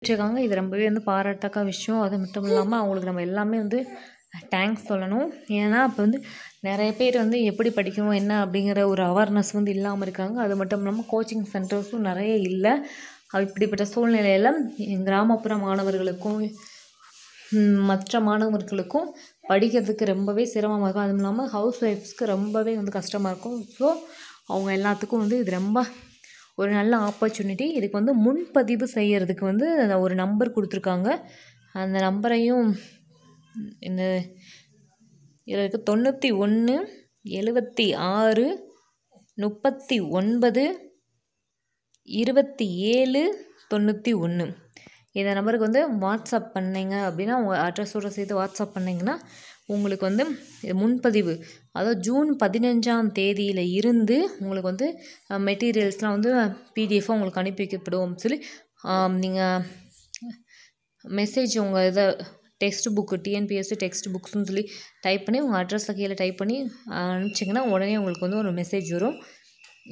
வச்சுருக்காங்க இது ரொம்பவே வந்து பாராட்டக்க விஷயம் அது மட்டும் இல்லாமல் அவங்களுக்கு நம்ம எல்லாமே வந்து தேங்க்ஸ் சொல்லணும் ஏன்னா அப்போ வந்து நிறைய பேர் வந்து எப்படி படிக்கணும் என்ன அப்படிங்கிற ஒரு அவேர்னஸ் வந்து இல்லாமல் இருக்காங்க அது மட்டும் இல்லாமல் கோச்சிங் சென்டர்ஸும் நிறைய இல்லை இப்படிப்பட்ட சூழ்நிலையில் கிராமப்புற மாணவர்களுக்கும் மற்ற மாணவர்களுக்கும் படிக்கிறதுக்கு ரொம்பவே சிரமமாக இருக்கும் அதுவும் இல்லாமல் ஹவுஸ் ஒய்ஃப்ஸ்க்கு ரொம்பவே வந்து கஷ்டமாக இருக்கும் ஸோ அவங்க எல்லாத்துக்கும் வந்து இது ரொம்ப ஒரு நல்ல ஆப்பர்ச்சுனிட்டி இதுக்கு வந்து முன்பதிவு செய்கிறதுக்கு வந்து ஒரு நம்பர் கொடுத்துருக்காங்க அந்த நம்பரையும் இந்த இதில் இருக்க தொண்ணூற்றி ஒன்று எழுபத்தி ஆறு முப்பத்தி ஒன்பது இருபத்தி ஏழு தொண்ணூற்றி ஒன்று இந்த நம்பருக்கு வந்து வாட்ஸ்அப் பண்ணிங்க அப்படின்னா உங்கள் அட்ரஸோடு சேர்த்து வாட்ஸ்அப் பண்ணிங்கன்னா உங்களுக்கு வந்து முன்பதிவு அதாவது ஜூன் பதினஞ்சாம் தேதியில் இருந்து உங்களுக்கு வந்து மெட்டீரியல்ஸ்லாம் வந்து பிடிஎஃபாக உங்களுக்கு அனுப்பி வைக்கப்படும் சொல்லி நீங்கள் மெசேஜ் உங்கள் இதை டெக்ஸ்ட் புக்கு டிஎன்பிஎஸ்சி டெக்ஸ்ட் புக்ஸ்னு சொல்லி டைப் பண்ணி உங்கள் அட்ரஸில் கீழே டைப் பண்ணி அனுப்பிச்சிங்கன்னா உடனே உங்களுக்கு வந்து ஒரு மெசேஜ் வரும்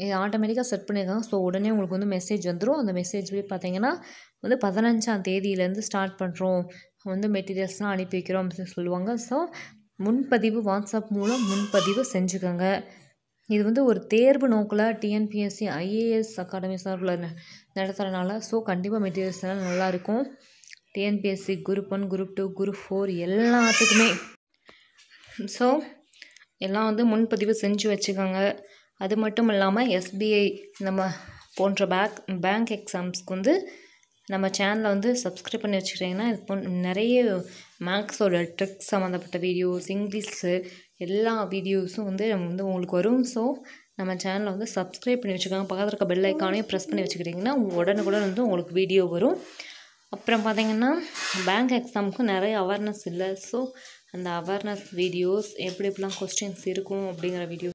இது ஆட்டோமேட்டிக்காக செட் பண்ணியிருக்காங்க ஸோ உடனே உங்களுக்கு வந்து மெசேஜ் வந்துடும் அந்த மெசேஜ் போய் பார்த்தீங்கன்னா வந்து பதினஞ்சாம் தேதியிலேருந்து ஸ்டார்ட் பண்ணுறோம் வந்து மெட்டீரியல்ஸ்லாம் அனுப்பி வைக்கிறோம் அப்படின்னு சொல்லுவாங்க ஸோ முன்பதிவு வாட்ஸ்அப் மூலம் முன்பதிவு செஞ்சுக்கோங்க இது வந்து ஒரு தேர்வு நோக்கில் டிஎன்பிஎஸ்சி ஐஏஎஸ் அகாடமி சார்பில் நடத்துகிறனால ஸோ கண்டிப்பாக மெட்டீரியல்ஸ் எல்லாம் நல்லாயிருக்கும் TNPSC group one group two group four எல்லாத்துக்குமே ஸோ எல்லாம் வந்து முன்பதிவு செஞ்சு வச்சுக்கோங்க அது மட்டும் இல்லாமல் எஸ்பிஐ நம்ம போன்ற பேக் பேங்க் எக்ஸாம்ஸ்க்கு வந்து நம்ம சேனலை வந்து சப்ஸ்கிரைப் பண்ணி வச்சுக்கிட்டிங்கன்னா இது போன் நிறைய மேக்ஸோட ட்ரிக்ஸ் சம்மந்தப்பட்ட வீடியோஸ் இங்கிலீஷு எல்லா வீடியோஸும் வந்து நம்ம வந்து உங்களுக்கு வரும் ஸோ நம்ம சேனலை வந்து சப்ஸ்கிரைப் பண்ணி வச்சுக்கோங்க பக்கத்தில் இருக்க பெல் ப்ரெஸ் பண்ணி வச்சுக்கிட்டிங்கன்னா உடனுக்குடன் வந்து உங்களுக்கு வீடியோ வரும் அப்புறம் பார்த்திங்கன்னா பேங்க் எக்ஸாமுக்கும் நிறைய அவேர்னஸ் இல்லை ஸோ அந்த அவேர்னஸ் வீடியோஸ் எப்படி எப்படிலாம் கொஸ்டின்ஸ் இருக்கும் அப்படிங்கிற வீடியோ